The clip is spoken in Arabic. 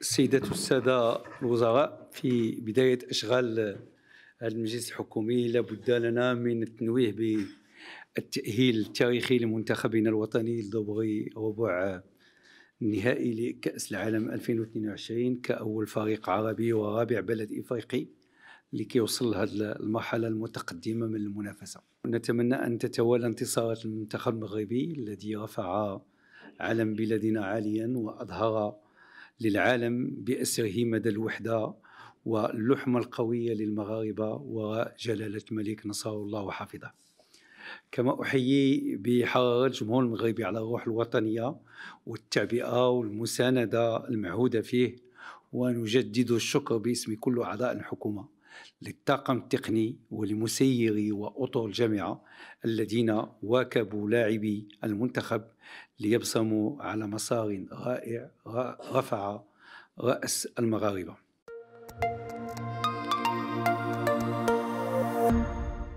السيدات والسادة الوزراء في بداية أشغال هذا المجلس الحكومي لابد لنا من التنويه بالتأهيل التاريخي لمنتخبنا الوطني لدوري ربع النهائي لكأس العالم 2022 كأول فريق عربي ورابع بلد إفريقي لكي يوصل لهذه المرحلة المتقدمة من المنافسة نتمنى أن تتوالى انتصارات المنتخب المغربي الذي رفع علم بلادنا عاليا وأظهر للعالم بأسره مدى الوحدة واللحمة القوية للمغاربة وجلالة الملك نصره الله وحفظه كما أحيي بحرارة الجمهور المغربي على الروح الوطنية والتعبئة والمساندة المعهودة فيه ونجدد الشكر باسم كل أعضاء الحكومة للطاقم التقني ولمسيري وأطر الجامعة الذين واكبوا لاعبي المنتخب ليبصموا على مسار رائع رفع رأس المغاربة.